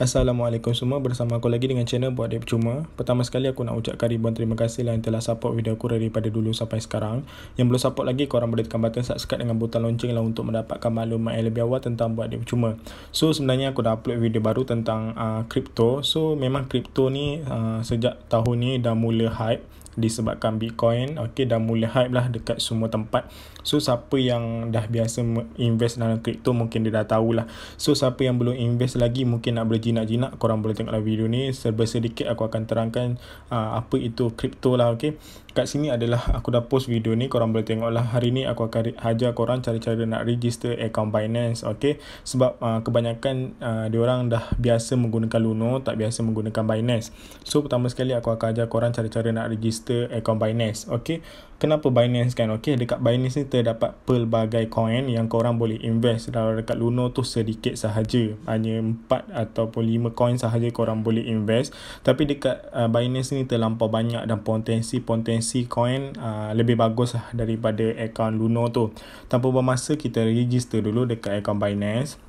Assalamualaikum semua bersama aku lagi dengan channel Buat Dia Percuma Pertama sekali aku nak ucapkan ribuan terima kasih lah yang telah support video aku daripada dulu sampai sekarang Yang belum support lagi korang boleh tekan button subscribe dengan butang lonceng lah untuk mendapatkan maklumat yang lebih awal tentang Buat Dia Percuma So sebenarnya aku dah upload video baru tentang kripto uh, So memang kripto ni uh, sejak tahun ni dah mula hype disebabkan Bitcoin okay, dah mula hype lah dekat semua tempat so siapa yang dah biasa invest dalam kripto mungkin dia dah tahulah so siapa yang belum invest lagi mungkin nak berjaya jinak-jinak korang boleh tengoklah video ni serba sedikit aku akan terangkan uh, apa itu kripto lah okey kat sini adalah aku dah post video ni korang boleh tengok lah hari ni aku akan ajar korang cara cara nak register account Binance ok sebab uh, kebanyakan uh, diorang dah biasa menggunakan Luno tak biasa menggunakan Binance so pertama sekali aku akan ajar korang cara cara nak register account Binance ok kenapa Binance kan ok dekat Binance ni terdapat pelbagai coin yang korang boleh invest dalam dekat Luno tu sedikit sahaja hanya 4 ataupun 5 coin sahaja korang boleh invest tapi dekat uh, Binance ni terlampau banyak dan potensi-potensi OpenSea coin uh, lebih bagus lah daripada akaun Luno tu. Tanpa buang masa kita register dulu dekat akaun Binance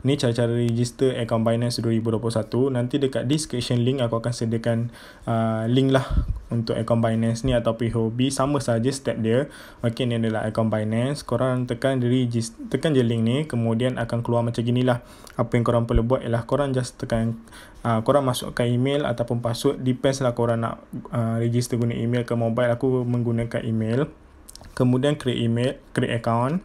ni cara-cara register account Binance 2021 nanti dekat description link aku akan sediakan uh, link lah untuk account Binance ni atau POB sama saja step dia ok ni adalah account Binance korang tekan register tekan je link ni kemudian akan keluar macam ginilah apa yang korang perlu buat ialah korang just tekan uh, korang masukkan email ataupun password depends lah korang nak uh, register guna email ke mobile aku menggunakan email kemudian create email create account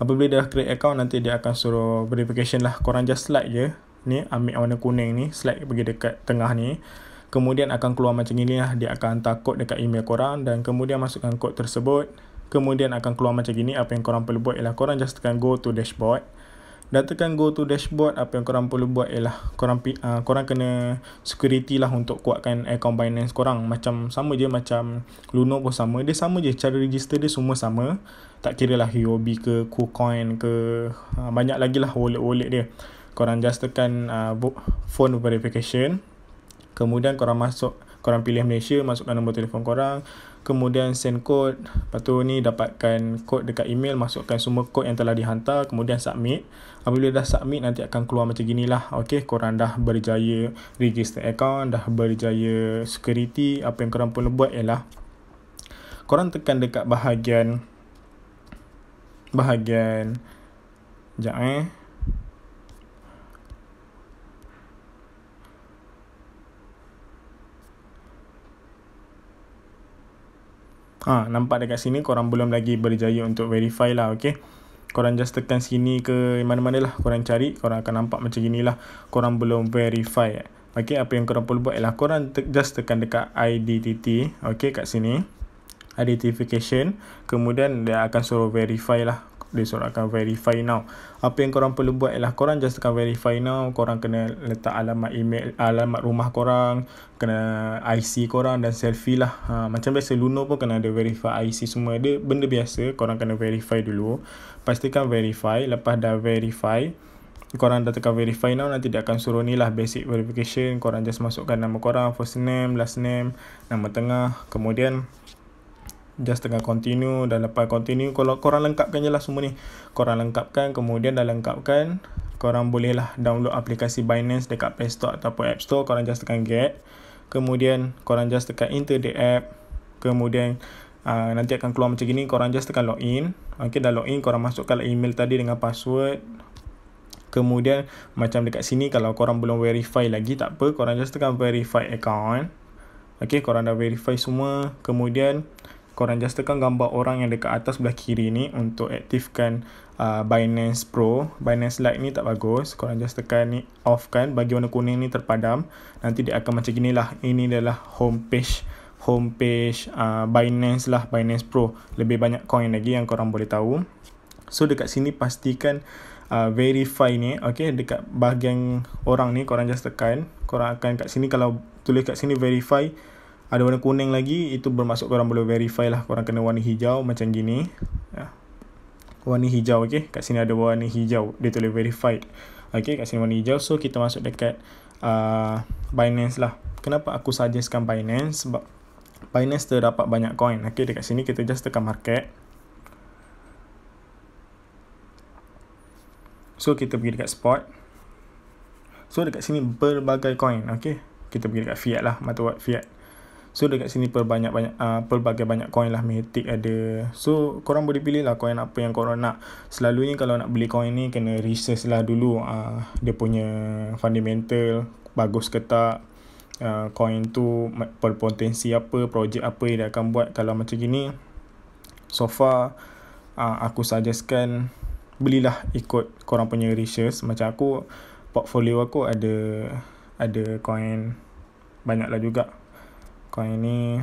apabila dia dah create account nanti dia akan suruh verification lah korang just slide je ni ambil warna kuning ni slide pergi dekat tengah ni kemudian akan keluar macam ni lah dia akan hantar kod dekat email korang dan kemudian masukkan kod tersebut kemudian akan keluar macam gini apa yang korang perlu buat ialah korang just tekan go to dashboard Dah tekan go to dashboard Apa yang korang perlu buat ialah Korang uh, korang kena security lah Untuk kuatkan account Binance korang Macam sama je macam Luno pun sama Dia sama je cara register dia semua sama Tak kira lah UOB ke KuCoin ke uh, Banyak lagi lah wallet-wallet dia Korang just tekan uh, phone verification Kemudian korang masuk Korang pilih Malaysia Masukkan nombor telefon korang kemudian send code lepas tu ni dapatkan kod dekat email masukkan semua kod yang telah dihantar kemudian submit apabila dah submit nanti akan keluar macam ginilah Okey, korang dah berjaya register account dah berjaya security apa yang korang perlu buat ialah korang tekan dekat bahagian bahagian sekejap eh Ha, nampak dekat sini korang belum lagi berjaya untuk verify lah okay. Korang just tekan sini ke mana-mana lah korang cari. Korang akan nampak macam inilah korang belum verify. Okay apa yang korang perlu buat ialah korang te just tekan dekat IDTT. Okay kat sini. Identification. Kemudian dia akan suruh verify lah dia suruh akan verify now apa yang korang perlu buat ialah korang just akan verify now korang kena letak alamat email alamat rumah korang kena IC korang dan selfie lah ha, macam biasa Luno pun kena ada verify IC semua dia benda biasa korang kena verify dulu pastikan verify lepas dah verify korang dah tekan verify now nanti dia akan suruh ni lah basic verification korang just masukkan nama korang first name last name nama tengah kemudian just tengah continue dan lepas continue kalau korang lengkapkan je lah semua ni korang lengkapkan kemudian dah lengkapkan korang boleh lah download aplikasi Binance dekat Play Store ataupun App Store korang just tekan get kemudian korang just tekan enter the app kemudian uh, nanti akan keluar macam gini korang just tekan login ok dah login korang masukkan lah email tadi dengan password kemudian macam dekat sini kalau korang belum verify lagi tak apa korang just tekan verify account Okay, korang dah verify semua. Kemudian, korang justerkan gambar orang yang dekat atas belah kiri ni untuk aktifkan uh, Binance Pro. Binance Lite ni tak bagus. Korang justerkan ni off kan bagi warna kuning ni terpadam. Nanti dia akan macam gini lah. Ini adalah homepage homepage uh, Binance lah Binance Pro. Lebih banyak coin lagi yang korang boleh tahu. So dekat sini pastikan uh, verify ni. Okay dekat bahagian orang ni korang just tekan. Korang akan kat sini kalau tulis kat sini verify. Verify ada warna kuning lagi itu bermaksud korang boleh verify lah korang kena warna hijau macam gini ya. warna hijau okay. kat sini ada warna hijau dia tulis verified okay. kat sini warna hijau so kita masuk dekat uh, Binance lah kenapa aku suggestkan Binance sebab Binance terdapat banyak coin ok dekat sini kita just tekan market so kita pergi dekat spot so dekat sini berbagai coin okay. kita pergi dekat fiat lah mata wad fiat So dekat sini perbanyak banyak uh, ah, pelbagai banyak coin lah Matic ada. So korang boleh pilih lah coin apa yang korang nak. Selalunya kalau nak beli coin ni kena research lah dulu uh, dia punya fundamental bagus ke tak. Uh, coin tu perpotensi apa, projek apa yang dia akan buat kalau macam gini. So far uh, aku suggestkan belilah ikut korang punya research macam aku portfolio aku ada ada coin banyaklah juga coin ni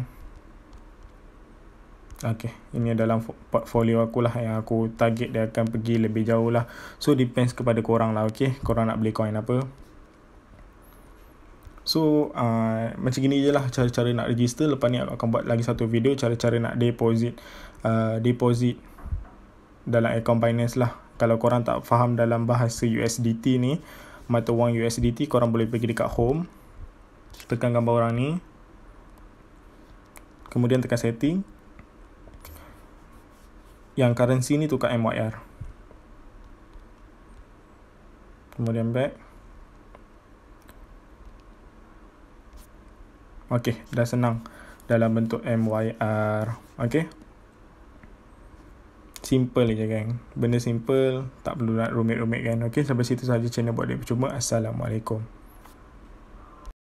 Okay, ini adalah portfolio aku lah yang aku target dia akan pergi lebih jauh lah. So, depends kepada korang lah, okay? Korang nak beli coin apa. So, uh, macam gini je lah cara-cara nak register. Lepas ni aku akan buat lagi satu video cara-cara nak deposit uh, deposit dalam account Binance lah. Kalau korang tak faham dalam bahasa USDT ni, mata wang USDT, korang boleh pergi dekat home. Tekan gambar orang ni kemudian tekan setting yang currency ni tukar MYR kemudian back ok dah senang dalam bentuk MYR ok simple je kan benda simple tak perlu nak rumit-rumit kan ok sampai situ sahaja channel buat dia percuma Assalamualaikum